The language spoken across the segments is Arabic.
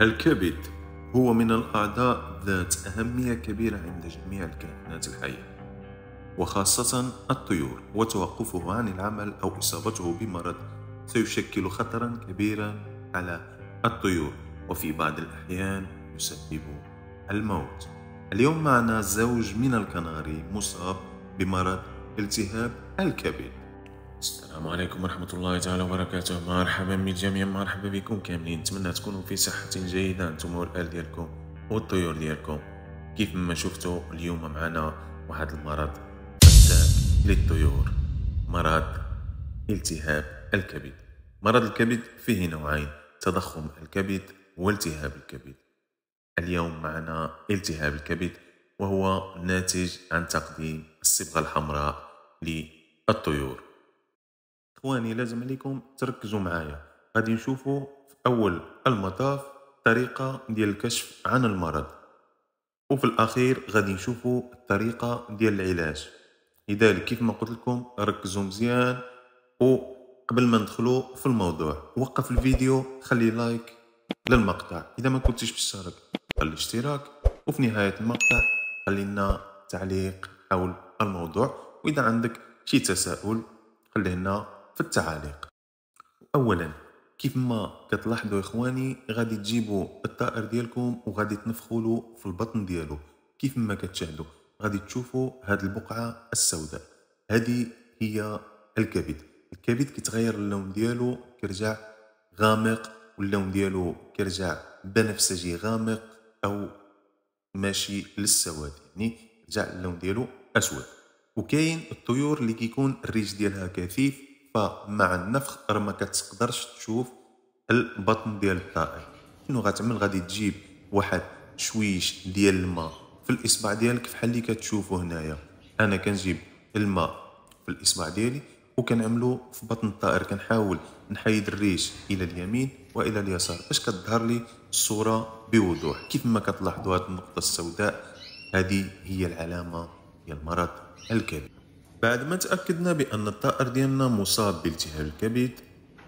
الكبد هو من الأعضاء ذات أهمية كبيرة عند جميع الكائنات الحية وخاصة الطيور وتوقفه عن العمل أو إصابته بمرض سيشكل خطرا كبيرا على الطيور وفي بعض الأحيان يسبب الموت اليوم معنا زوج من الكناري مصاب بمرض التهاب الكبد السلام عليكم ورحمة الله تعالى وبركاته مرحبا بالجميع مرحبا بكم كاملين نتمنى تكونوا في صحة جيدة انتم والأهل ديالكم والطيور ديالكم كيف ما شفتوا اليوم معنا واحد المرض مساك للطيور مرض التهاب الكبد مرض الكبد فيه نوعين تضخم الكبد والتهاب الكبد اليوم معنا التهاب الكبد وهو ناتج عن تقديم الصبغة الحمراء للطيور اخواني لازم عليكم تركزوا معايا غادي نشوفوا في اول المطاف طريقه ديال الكشف عن المرض وفي الاخير غادي نشوفوا الطريقه ديال العلاج لذلك كيف ما قلت لكم ركزوا مزيان وقبل ما ندخلوا في الموضوع وقف الفيديو خلي لايك للمقطع اذا ما كنتش بالشارك خلي اشتراك وفي نهايه المقطع خلي لنا تعليق حول الموضوع واذا عندك شي تساؤل خليه لنا في التعاليق اولا كيف ما كتلاحظوا اخواني غادي تجيبوا الطائر ديالكم وغادي تنفخوا له في البطن ديالو كيف ما كتشاهدوا غادي تشوفوا هاد البقعه السوداء هذه هي الكبد الكبد كيتغير اللون ديالو كيرجع غامق واللون ديالو كيرجع بنفسجي غامق او ماشي للسواد يعني رجع اللون ديالو اسود وكاين الطيور اللي كيكون الريش ديالها كثيف فمع النفخ راه ما كتقدرش تشوف البطن ديال الطائر شنو غتعمل غادي تجيب واحد شويش ديال الماء في الاصبع ديالك بحال اللي كتشوفو هنايا انا كنجيب الماء في الاصبع ديالي وكنعملو في بطن الطائر كنحاول نحيد الريش الى اليمين والى اليسار باش كتظهر لي الصوره بوضوح كيف ما كتلاحظوا هذه النقطه السوداء هذه هي العلامه ديال مرض الكبد بعد ما تأكدنا بأن الطائر ديالنا مصاب بالتهاب الكبد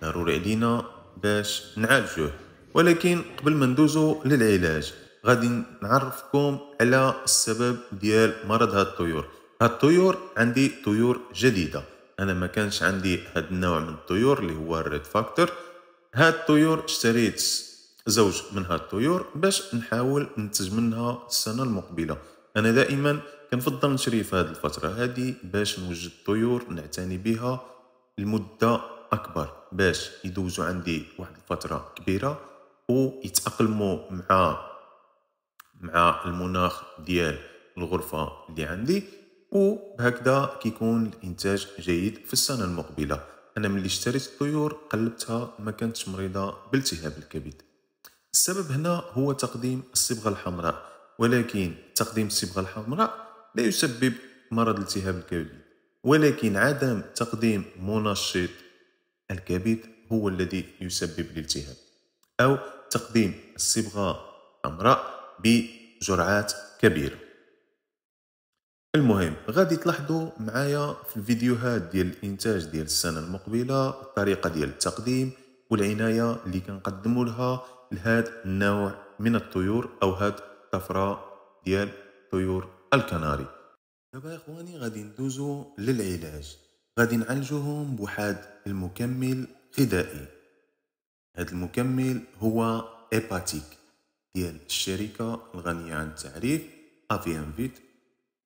ضروري علينا باش نعالجوه ولكن قبل ما ندوزو للعلاج غادي نعرفكم على السبب ديال مرض هاد الطيور هاد الطيور عندي طيور جديدة أنا ما كانش عندي هاد النوع من الطيور اللي هو الريد فاكتور هاد الطيور اشتريت زوج من هاد الطيور باش نحاول ننتج منها السنة المقبلة انا دائما كنفضل نشري في هذه الفتره هذه باش نوجد طيور نعتني بها لمده اكبر باش يدوزوا عندي واحد الفتره كبيره ويتاقلموا مع مع المناخ ديال الغرفه اللي عندي وبهكذا كيكون الانتاج جيد في السنه المقبله انا ملي اشتريت الطيور قلبتها ما كانتش مريضه بالتهاب الكبد السبب هنا هو تقديم الصبغه الحمراء ولكن تقديم الصبغة الحمراء لا يسبب مرض التهاب الكبد ولكن عدم تقديم منشط الكبد هو الذي يسبب الالتهاب أو تقديم الصبغة الحمراء بجرعات كبيرة المهم غادي تلاحظوا معايا في الفيديوهات ديال الانتاج ديال السنه المقبله الطريقه ديال التقديم والعنايه اللي كنقدموا لها لهذا النوع من الطيور او هذا الطفرة ديال طيور الكناري دابا يا اخواني غادي ندوزو للعلاج غادي نعالجوهم بواحد المكمل غذائي هذا المكمل هو ايباتيك ديال الشركة الغنية عن التعريف افيان فيت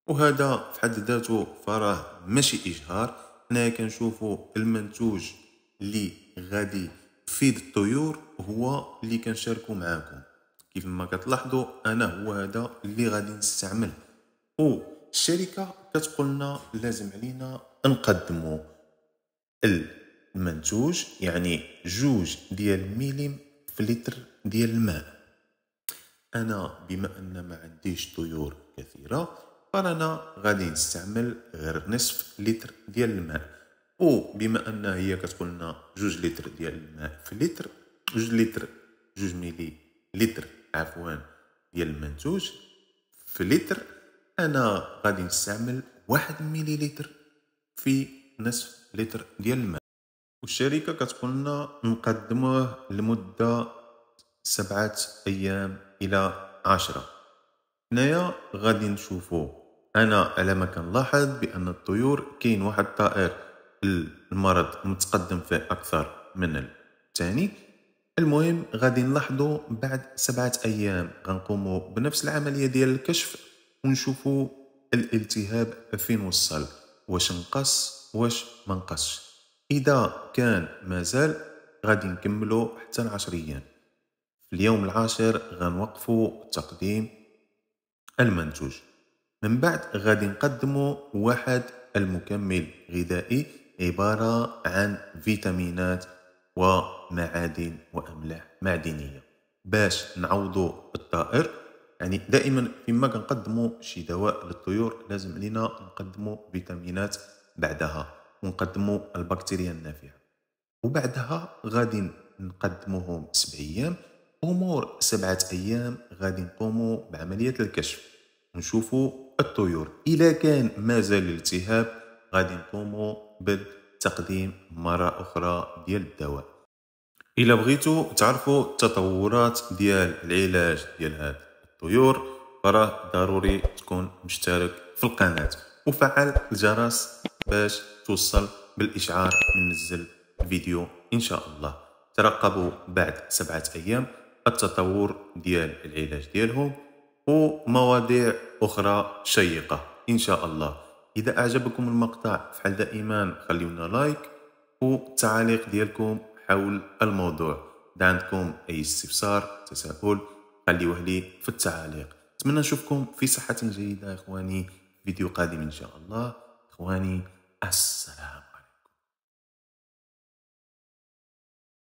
وهذا في حد ذاته فراه ماشي اجهار حنا كنشوفوا المنتوج اللي غادي يفيد الطيور هو اللي كنشاركو معاكم كيف ما كتلاحظوا انا هو هذا اللي غادي نستعمل الشركه كتقولنا لازم علينا نقدموا المنتوج يعني جوج ديال ميليم في لتر ديال الماء انا بما ان ما عنديش طيور كثيره فانا غادي نستعمل غير نصف لتر ديال الماء بما ان هي كتقول لنا جوج لتر ديال الماء في لتر جوج لتر جوج ميلي لتر عفوا ديال المنتوج في لتر انا غادي نستعمل واحد مليليتر في نصف لتر ديال الماء والشركة كتقول لنا نقدموه لمدة سبعة أيام إلى عشرة هنايا غادي نشوفو أنا على ما كنلاحظ بأن الطيور كاين واحد الطائر المرض متقدم فيه أكثر من الثاني المهم غادي نلاحظوا بعد سبعة أيام غنقوموا بنفس العملية ديال الكشف ونشوفوا الالتهاب فين وصل واش نقص واش ما نقصش إذا كان مازال غادي نكملو حتى العشر أيام في اليوم العاشر غنوقفو تقديم المنتوج من بعد غادي نقدمو واحد المكمل غذائي عبارة عن فيتامينات ومعادن واملاح معدنيه باش نعوضوا الطائر يعني دائما فيما كنقدموا شي دواء للطيور لازم علينا نقدموا فيتامينات بعدها ونقدموا البكتيريا النافعه وبعدها غادي نقدموهم سبع ايام امور سبعه ايام غادي نقوموا بعمليه الكشف ونشوفوا الطيور اذا كان مازال الالتهاب غادي نقوموا بال تقديم مرة أخرى ديال الدواء إلا بغيتو تعرفوا التطورات ديال العلاج ديال هاد الطيور فراه ضروري تكون مشترك في القناة وفعل الجرس باش توصل بالإشعار من نزل الفيديو إن شاء الله ترقبوا بعد سبعة أيام التطور ديال العلاج ديالهم ومواضيع أخرى شيقة إن شاء الله إذا أعجبكم المقطع فحال دائما خليونا لايك والتعاليق ديالكم حول الموضوع إذا عندكم أي استفسار تساؤل خليوه لي في التعاليق أتمنى نشوفكم في صحة جيدة إخواني فيديو قادم إن شاء الله إخواني السلام